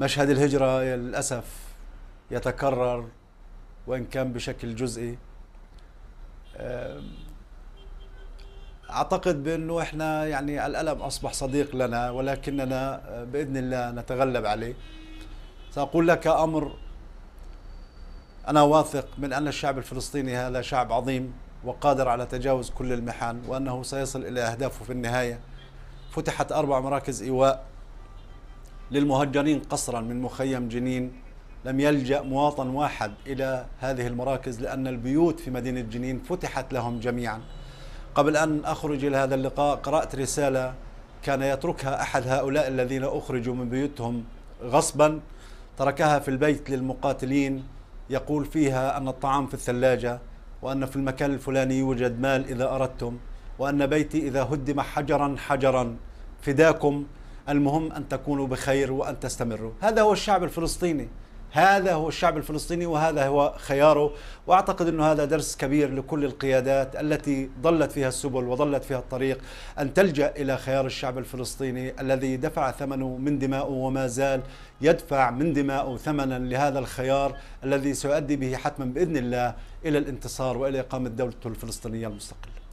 مشهد الهجرة للأسف يتكرر وإن كان بشكل جزئي أعتقد بأنه إحنا يعني الألم أصبح صديق لنا ولكننا بإذن الله نتغلب عليه سأقول لك أمر أنا واثق من أن الشعب الفلسطيني هذا شعب عظيم وقادر على تجاوز كل المحن وأنه سيصل إلى أهدافه في النهاية فتحت أربع مراكز إيواء للمهجرين قصرا من مخيم جنين لم يلجأ مواطن واحد إلى هذه المراكز لأن البيوت في مدينة جنين فتحت لهم جميعا قبل أن أخرج إلى هذا اللقاء قرأت رسالة كان يتركها أحد هؤلاء الذين أخرجوا من بيوتهم غصبا تركها في البيت للمقاتلين يقول فيها أن الطعام في الثلاجة وأن في المكان الفلاني يوجد مال إذا أردتم وأن بيتي إذا هدم حجرا حجرا فداكم المهم أن تكونوا بخير وأن تستمروا هذا هو الشعب الفلسطيني هذا هو الشعب الفلسطيني وهذا هو خياره واعتقد انه هذا درس كبير لكل القيادات التي ضلت فيها السبل وضلت فيها الطريق ان تلجا الى خيار الشعب الفلسطيني الذي دفع ثمنه من دمائه وما زال يدفع من دمائه ثمنا لهذا الخيار الذي سيؤدي به حتما باذن الله الى الانتصار والى اقامه دولته الفلسطينيه المستقله